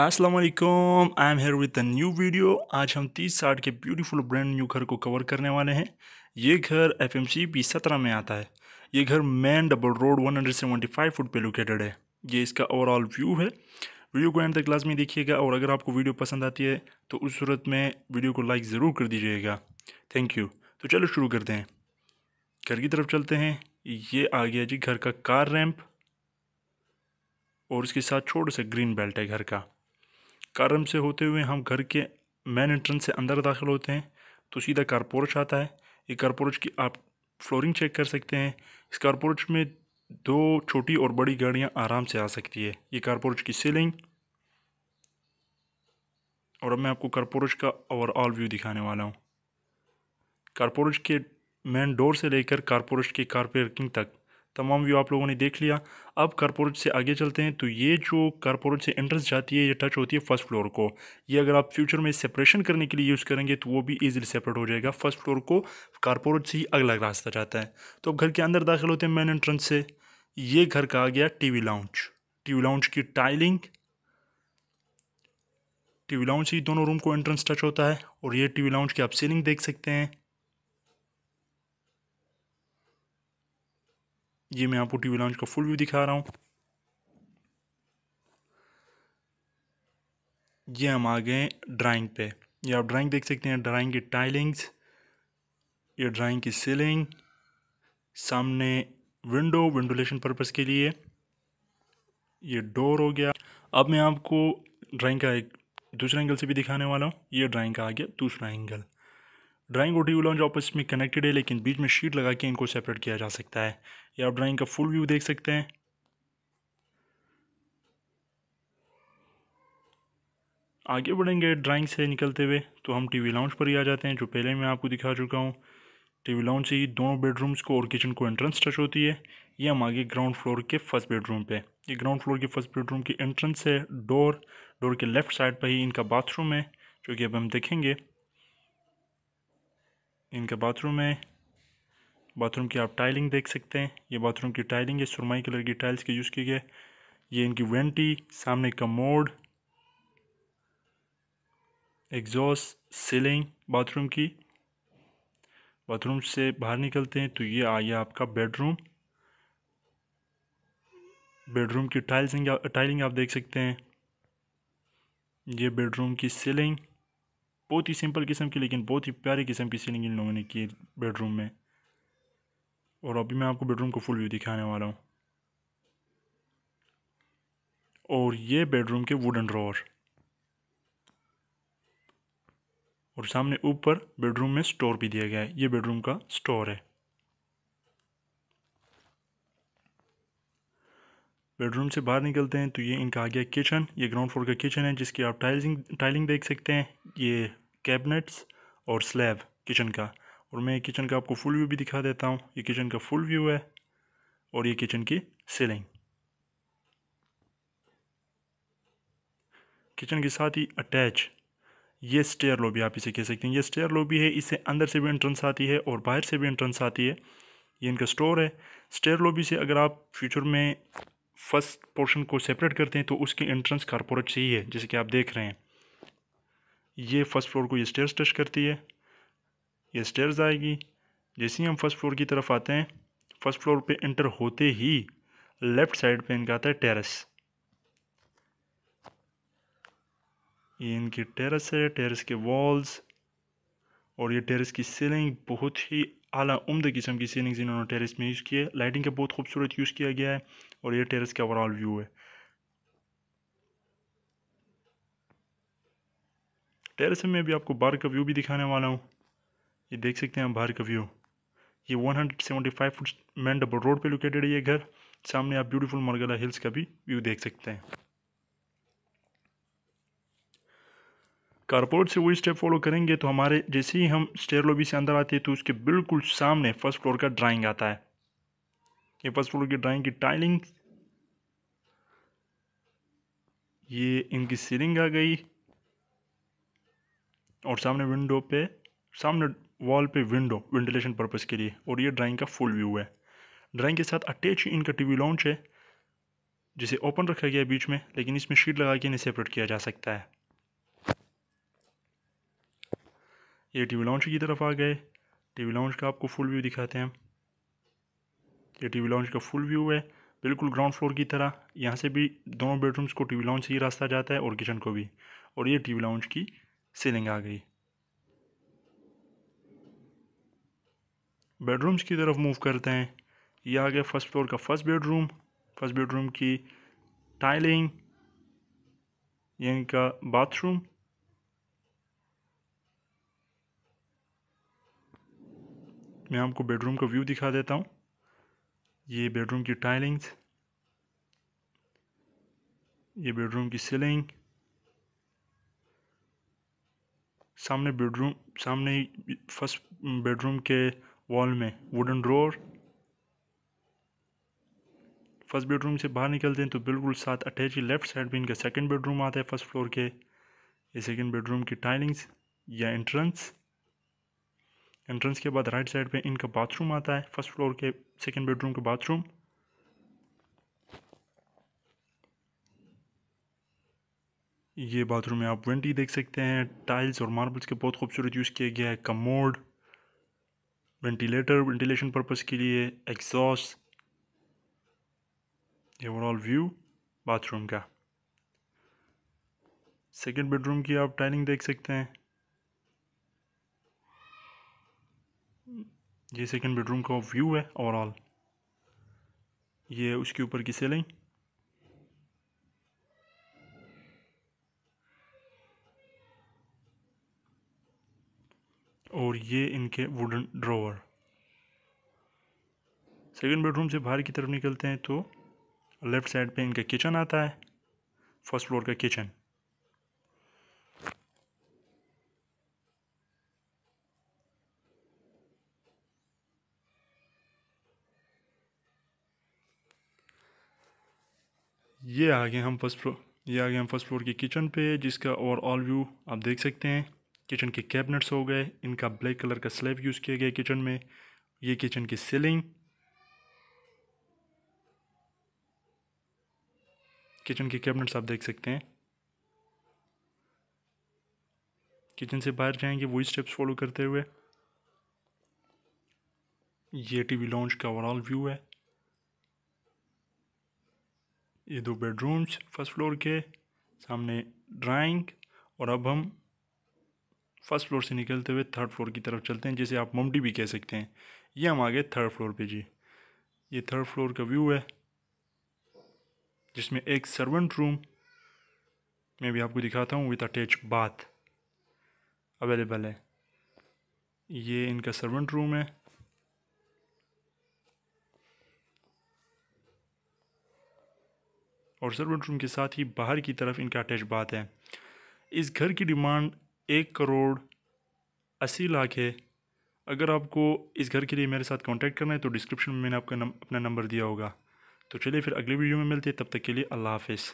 Aslam I am here with a new video आज हम तीस साठ के ब्यूटीफुल ब्रांड न्यू घर को कवर करने वाले हैं ये घर एफ एम सी पी सत्रह में आता है ये घर main double road one hundred seventy five foot पे लोकेटेड है ये इसका ओवरऑल व्यू है वीडियो को एंड तक क्लास में देखिएगा और अगर आपको वीडियो पसंद आती है तो उस सूरत में वीडियो को लाइक ज़रूर कर दीजिएगा थैंक यू तो चलो शुरू करते हैं घर की तरफ चलते हैं ये आ गया जी घर का कार रैम्प और उसके साथ छोटा सा ग्रीन बेल्ट है घर का कारम से होते हुए हम घर के मेन एंट्रेंस से अंदर दाखिल होते हैं तो सीधा कारपोरच आता है ये कारपोरच की आप फ्लोरिंग चेक कर सकते हैं इस कारपोरच में दो छोटी और बड़ी गाड़ियां आराम से आ सकती है ये कारपोरच की सीलिंग और अब मैं आपको कारपोरच का ओवरऑल व्यू दिखाने वाला हूँ कारपोरच के मेन डोर से लेकर कारपोरच की कार पार्किंग तक तमाम व्यू आप लोगों ने देख लिया अब कारपोरेट से आगे चलते हैं तो ये जो कारपोरेट से एंट्रेंस जाती है ये टच होती है फर्स्ट फ्लोर को ये अगर आप फ्यूचर में सेपरेशन करने के लिए यूज़ करेंगे तो वो भी ईजिली सेपरेट हो जाएगा फर्स्ट फ्लोर को कारपोरेट से ही अगला रास्ता जाता है तो अब घर के अंदर दाखिल होते हैं मेन एंट्रेंस से ये घर का आ गया टीवी लाउंज टीवी लाउंज की टाइलिंग टीवी लाउंज ही दोनों रूम को एंट्रेंस टच होता है और ये टीवी लाउंज की आप सीलिंग देख सकते हैं ये मैं आपको टीवी लॉन्च का फुल व्यू दिखा रहा हूँ ये हम आ गए ड्राइंग पे ये आप ड्राइंग देख सकते हैं ड्राइंग की टाइलिंग्स ये ड्राइंग की सीलिंग सामने विंडो वेंटिलेशन पर्पस के लिए ये डोर हो गया अब मैं आपको ड्राइंग का एक दूसरा एंगल से भी दिखाने वाला हूँ ये ड्राइंग का आ गया दूसरा एंगल ड्राइंग और ड्यू लॉन्ज आपस में कनेक्टेड है लेकिन बीच में शीट लगा के इनको सेपरेट किया जा सकता है या आप ड्राइंग का फुल व्यू देख सकते हैं आगे बढ़ेंगे ड्राइंग से निकलते हुए तो हम टीवी लाउंज पर ही आ जाते हैं जो पहले मैं आपको दिखा चुका हूँ टीवी लाउंज से ही दोनों बेडरूम्स को और किचन को एंट्रेंस टच होती है ये हम आगे ग्राउंड फ्लोर के फर्स्ट बेडरूम पे ये ग्राउंड फ्लोर के फर्स्ट बेडरूम की एंट्रेंस है डोर डोर के लेफ्ट साइड पर ही इनका बाथरूम है जो कि अब हम देखेंगे इनका बाथरूम है बाथरूम की आप टाइलिंग देख सकते हैं ये बाथरूम की टाइलिंग है सुरमाई कलर की टाइल्स के यूज़ की गए ये इनकी वेंटी सामने का मोड एग्जॉस्ट सीलिंग बाथरूम की बाथरूम से बाहर निकलते हैं तो ये आया आपका बेडरूम बेडरूम की टाइल्स टाइलिंग आप देख सकते हैं ये बेडरूम की सीलिंग बहुत ही सिंपल किस्म की लेकिन बहुत ही प्यारी किस्म की सीलिंग इन लोगों ने की बेडरूम में और अभी मैं आपको बेडरूम को फुल व्यू दिखाने वाला हूँ और ये बेडरूम के वुडन ड्रॉर और सामने ऊपर बेडरूम में स्टोर भी दिया गया है ये बेडरूम का स्टोर है बेडरूम से बाहर निकलते हैं तो ये इनका आ गया किचन ये ग्राउंड फ्लोर का किचन है जिसकी आप टाइलिंग टाइलिंग देख सकते हैं ये कैबिनेट्स और स्लैब किचन का और मैं किचन का आपको फुल व्यू भी दिखा देता हूँ ये किचन का फुल व्यू है और ये किचन की सीलिंग किचन के साथ ही अटैच ये स्टेयर लॉबी आप इसे कह सकते हैं ये स्टेयर लॉबी है इसे अंदर से भी एंट्रेंस आती है और बाहर से भी एंट्रेंस आती है ये इनका स्टोर है स्टेयर लॉबी से अगर आप फ्यूचर में फर्स्ट पोर्शन को सेपरेट करते हैं तो उसकी एंट्रेंस कारपोरेट से ही है जैसे कि आप देख रहे हैं ये फर्स्ट फ्लोर को ये स्टेयर्स टच करती है ये स्टेयर्स आएगी जैसे ही हम फर्स्ट फ्लोर की तरफ आते हैं फर्स्ट फ्लोर पे एंटर होते ही लेफ़्ट साइड पे इनका आता है टेरेस ये इनकी टेरेस है टेरेस के वॉल्स और ये टेरेस की सीलिंग बहुत ही आला उम्द किस्म की सीलिंग्स इन्होंने टेरेस में यूज़ किया है लाइटिंग का बहुत खूबसूरत यूज़ किया गया है और ये टेरेस का ओवरऑल व्यू है टेरेस में भी आपको बाहर का व्यू भी दिखाने वाला हूँ ये देख सकते हैं बाहर का व्यू ये 175 फुट डबल रोड पे लोकेटेड है ये घर सामने आप ब्यूटीफुल मरगला हिल्स का भी व्यू देख सकते हैं कारपोरेट से वही स्टेप फॉलो करेंगे तो हमारे जैसे ही हम स्टेयर लॉबी से अंदर आते हैं तो उसके बिल्कुल सामने फर्स्ट फ्लोर का ड्राइंग आता है ये फर्स्ट फ्लोर की ड्राइंग की टाइलिंग ये इनकी सीलिंग आ गई और सामने विंडो पे सामने वॉल पे विंडो वेंटिलेशन पर्पज़ के लिए और ये ड्राइंग का फुल व्यू है ड्राइंग के साथ अटैच ही इनका टीवी लॉन्च है जिसे ओपन रखा गया बीच में लेकिन इसमें शीट लगा के इन्हें सेपरेट किया जा सकता है ये टीवी लॉन्च की तरफ आ गए टीवी लॉन्च का आपको फुल व्यू दिखाते हैं ये टीवी लॉन्च का फुल व्यू है बिल्कुल ग्राउंड फ्लोर की तरह यहाँ से भी दोनों बेडरूम्स को टीवी लॉन्च से ही रास्ता जाता है और किचन को भी और ये टीवी लॉन्च की सीलिंग आ गई बेडरूम्स की तरफ मूव करते हैं ये आ गया फर्स्ट फ्लोर का फर्स्ट बेडरूम फर्स्ट बेडरूम की टाइलिंग ये इनका बाथरूम मैं आपको बेडरूम का व्यू दिखा देता हूँ ये बेडरूम की टाइलिंग्स ये बेडरूम की सीलिंग सामने बेडरूम सामने फर्स्ट बेडरूम के वॉल में वुडन ड्रोर फर्स्ट बेडरूम से बाहर निकलते हैं तो बिल्कुल साथ अटैच ही लेफ्ट साइड में इनका सेकंड बेडरूम आता है फर्स्ट फ्लोर के ये सेकंड बेडरूम की टाइलिंग्स या एंट्रेंस एंट्रेंस के बाद राइट साइड पे इनका बाथरूम आता है फर्स्ट फ्लोर के सेकंड बेडरूम का बाथरूम ये बाथरूम में आप वेंटी देख सकते हैं टाइल्स और मार्बल्स के बहुत खूबसूरत यूज़ किया गया है कमोड वेंटिलेटर वेंटिलेशन पर्पज़ के लिए एग्जॉस ये ओवरऑल व्यू बाथरूम का सेकेंड बेडरूम की आप टाइलिंग देख सकते हैं ये सेकेंड बेडरूम का व्यू है ओवरऑल ये उसके ऊपर की सेलिंग और ये इनके वुडन ड्रोवर सेकेंड बेडरूम से बाहर की तरफ निकलते हैं तो लेफ़्ट साइड पे इनका किचन आता है फर्स्ट फ्लोर का किचन ये आगे हम फर्स्ट फ्लोर ये आगे हम फर्स्ट फ्लोर के किचन पे जिसका ओवरऑल व्यू आप देख सकते हैं किचन के कैबिनेट्स हो गए इनका ब्लैक कलर का स्लेब यूज़ किया गया किचन में ये किचन की सीलिंग किचन के कैबिनेट्स आप देख सकते हैं किचन से बाहर जाएंगे वही स्टेप्स फॉलो करते हुए ये टीवी लॉन्च का ओवरऑल व्यू है ये दो बेडरूम्स फर्स्ट फ्लोर के सामने ड्राइंग और अब हम फर्स्ट फ्लोर से निकलते हुए थर्ड फ्लोर की तरफ चलते हैं जैसे आप ममटी भी कह सकते हैं ये हम आ गए थर्ड फ्लोर पे जी ये थर्ड फ्लोर का व्यू है जिसमें एक सर्वेंट रूम मैं भी आपको दिखाता हूँ विथ अटैच बाथ अवेलेबल है ये इनका सर्वेंट रूम है और सर्वेंट रूम के साथ ही बाहर की तरफ इनका अटैच बाथ है इस घर की डिमांड एक करोड़ अस्सी लाख है अगर आपको इस घर के लिए मेरे साथ कांटेक्ट करना है तो डिस्क्रिप्शन में मैंने आपका नम, अपना नंबर दिया होगा तो चलिए फिर अगली वीडियो में मिलते हैं तब तक के लिए अल्लाह हाफिज़